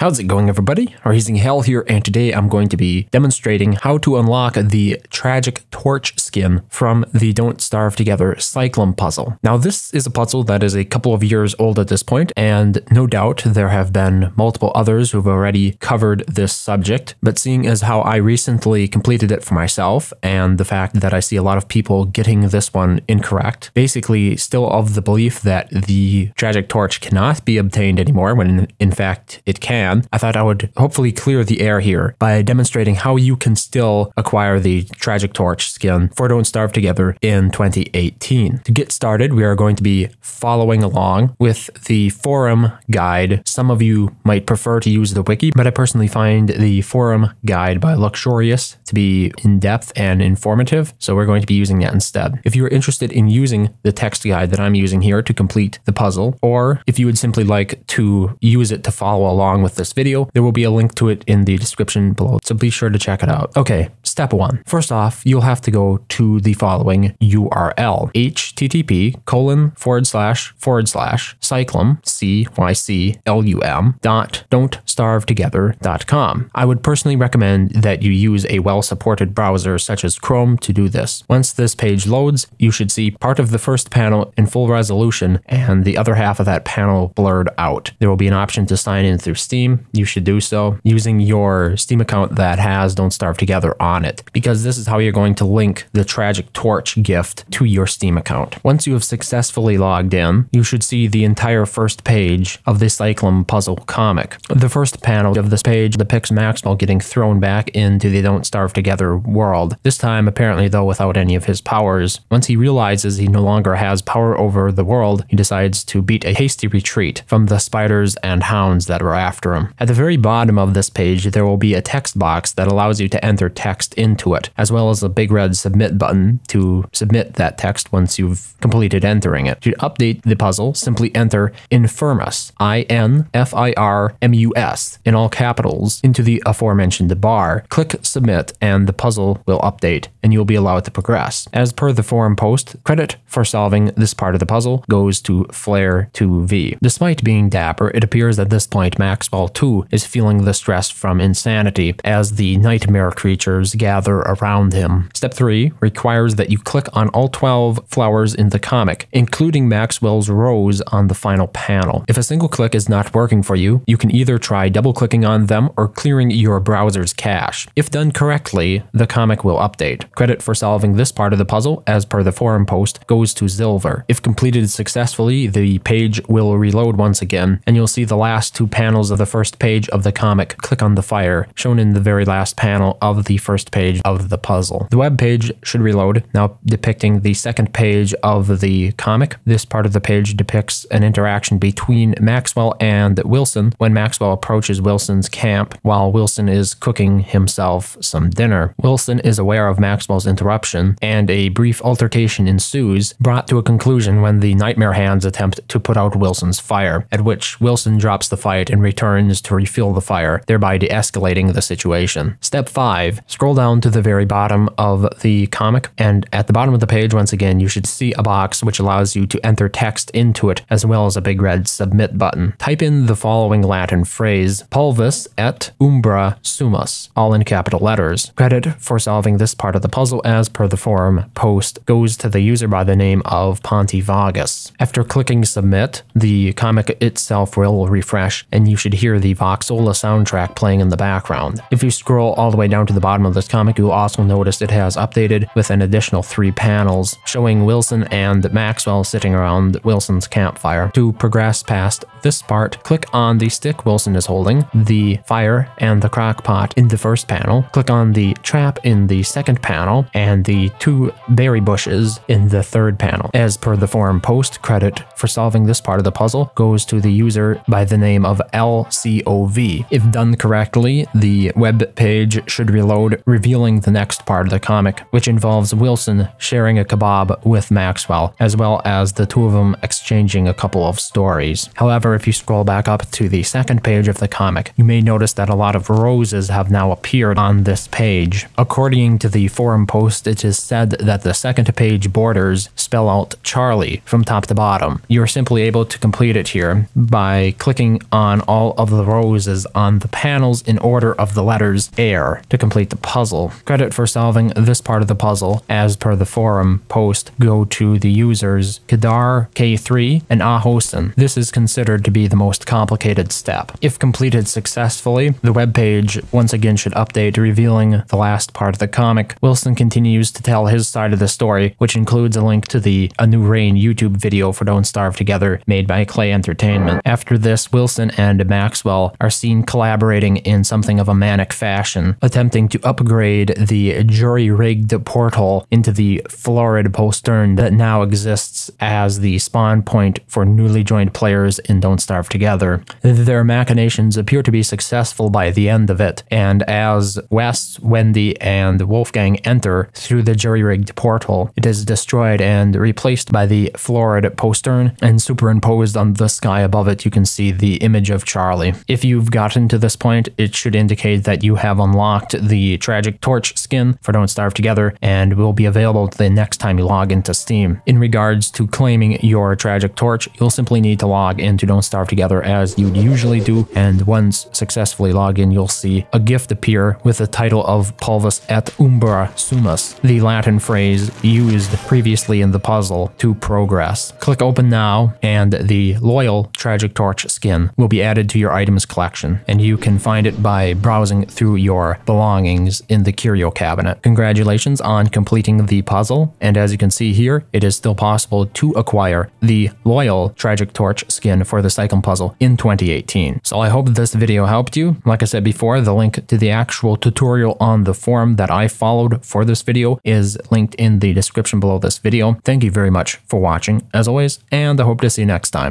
How's it going everybody? Raising Hell here and today I'm going to be demonstrating how to unlock the Tragic Torch skin from the Don't Starve Together Cyclum puzzle. Now this is a puzzle that is a couple of years old at this point and no doubt there have been multiple others who've already covered this subject, but seeing as how I recently completed it for myself and the fact that I see a lot of people getting this one incorrect, basically still of the belief that the Tragic Torch cannot be obtained anymore when in fact it can, I thought I would hopefully clear the air here by demonstrating how you can still acquire the Tragic Torch skin for Don't Starve Together in 2018. To get started, we are going to be following along with the forum guide. Some of you might prefer to use the wiki, but I personally find the forum guide by Luxurious to be in depth and informative, so we're going to be using that instead. If you are interested in using the text guide that I'm using here to complete the puzzle, or if you would simply like to use it to follow along with this video. There will be a link to it in the description below, so be sure to check it out. Okay, step one. First off, you'll have to go to the following URL, http colon forward slash forward slash cyclum, C-Y-C-L-U-M dot com. I would personally recommend that you use a well-supported browser such as Chrome to do this. Once this page loads, you should see part of the first panel in full resolution and the other half of that panel blurred out. There will be an option to sign in through Steam Steam, you should do so using your Steam account that has Don't Starve Together on it, because this is how you're going to link the Tragic Torch gift to your Steam account. Once you have successfully logged in, you should see the entire first page of the Cyclum puzzle comic. The first panel of this page depicts Maxwell getting thrown back into the Don't Starve Together world, this time apparently though without any of his powers. Once he realizes he no longer has power over the world, he decides to beat a hasty retreat from the spiders and hounds that were after him form. At the very bottom of this page, there will be a text box that allows you to enter text into it, as well as a big red submit button to submit that text once you've completed entering it. To update the puzzle, simply enter Infirmus, I N F I R M U S, in all capitals, into the aforementioned bar. Click Submit, and the puzzle will update, and you'll be allowed to progress. As per the forum post, credit for solving this part of the puzzle goes to Flare 2V. Despite being dapper, it appears at this point Maxwell too is feeling the stress from insanity as the nightmare creatures gather around him. Step 3 requires that you click on all 12 flowers in the comic, including Maxwell's rose on the final panel. If a single click is not working for you, you can either try double clicking on them or clearing your browser's cache. If done correctly, the comic will update. Credit for solving this part of the puzzle, as per the forum post, goes to Zilver. If completed successfully, the page will reload once again, and you'll see the last two panels of the first page of the comic Click on the Fire, shown in the very last panel of the first page of the puzzle. The web page should reload, now depicting the second page of the comic. This part of the page depicts an interaction between Maxwell and Wilson when Maxwell approaches Wilson's camp while Wilson is cooking himself some dinner. Wilson is aware of Maxwell's interruption, and a brief altercation ensues, brought to a conclusion when the Nightmare Hands attempt to put out Wilson's fire, at which Wilson drops the fight and returns orange to refuel the fire, thereby de escalating the situation. Step 5 Scroll down to the very bottom of the comic, and at the bottom of the page, once again, you should see a box which allows you to enter text into it, as well as a big red submit button. Type in the following Latin phrase Pulvis et umbra sumus, all in capital letters. Credit for solving this part of the puzzle, as per the forum post, goes to the user by the name of Ponty Vagus. After clicking submit, the comic itself will refresh, and you should hear hear the Voxola soundtrack playing in the background. If you scroll all the way down to the bottom of this comic, you'll also notice it has updated with an additional three panels showing Wilson and Maxwell sitting around Wilson's campfire. To progress past this part, click on the stick Wilson is holding, the fire, and the crock pot in the first panel. Click on the trap in the second panel, and the two berry bushes in the third panel. As per the forum post, credit for solving this part of the puzzle goes to the user by the name of L. COV. If done correctly, the web page should reload, revealing the next part of the comic, which involves Wilson sharing a kebab with Maxwell, as well as the two of them exchanging a couple of stories. However, if you scroll back up to the second page of the comic, you may notice that a lot of roses have now appeared on this page. According to the forum post, it is said that the second page borders spell out Charlie from top to bottom. You're simply able to complete it here by clicking on all of the roses on the panels in order of the letters air to complete the puzzle. Credit for solving this part of the puzzle, as per the forum post, go to the users Kedar K3 and Ahosen. This is considered to be the most complicated step. If completed successfully, the web page once again should update revealing the last part of the comic. Wilson continues to tell his side of the story, which includes a link to the A New Rain YouTube video for Don't Starve Together made by Clay Entertainment. After this, Wilson and Max Maxwell are seen collaborating in something of a manic fashion, attempting to upgrade the jury rigged portal into the florid postern that now exists as the spawn point for newly joined players in Don't Starve Together. Their machinations appear to be successful by the end of it, and as West, Wendy, and Wolfgang enter through the jury rigged portal, it is destroyed and replaced by the florid postern, and superimposed on the sky above it, you can see the image of Charlie. If you've gotten to this point, it should indicate that you have unlocked the Tragic Torch skin for Don't Starve Together and will be available the next time you log into Steam. In regards to claiming your Tragic Torch, you'll simply need to log into Don't Starve Together as you would usually do, and once successfully log in, you'll see a gift appear with the title of Pulvis et Umbra Sumus, the Latin phrase used previously in the puzzle to progress. Click open now, and the Loyal Tragic Torch skin will be added to your items collection, and you can find it by browsing through your belongings in the curio cabinet. Congratulations on completing the puzzle, and as you can see here, it is still possible to acquire the Loyal Tragic Torch skin for the Cyclone puzzle in 2018. So I hope this video helped you. Like I said before, the link to the actual tutorial on the forum that I followed for this video is linked in the description below this video. Thank you very much for watching, as always, and I hope to see you next time.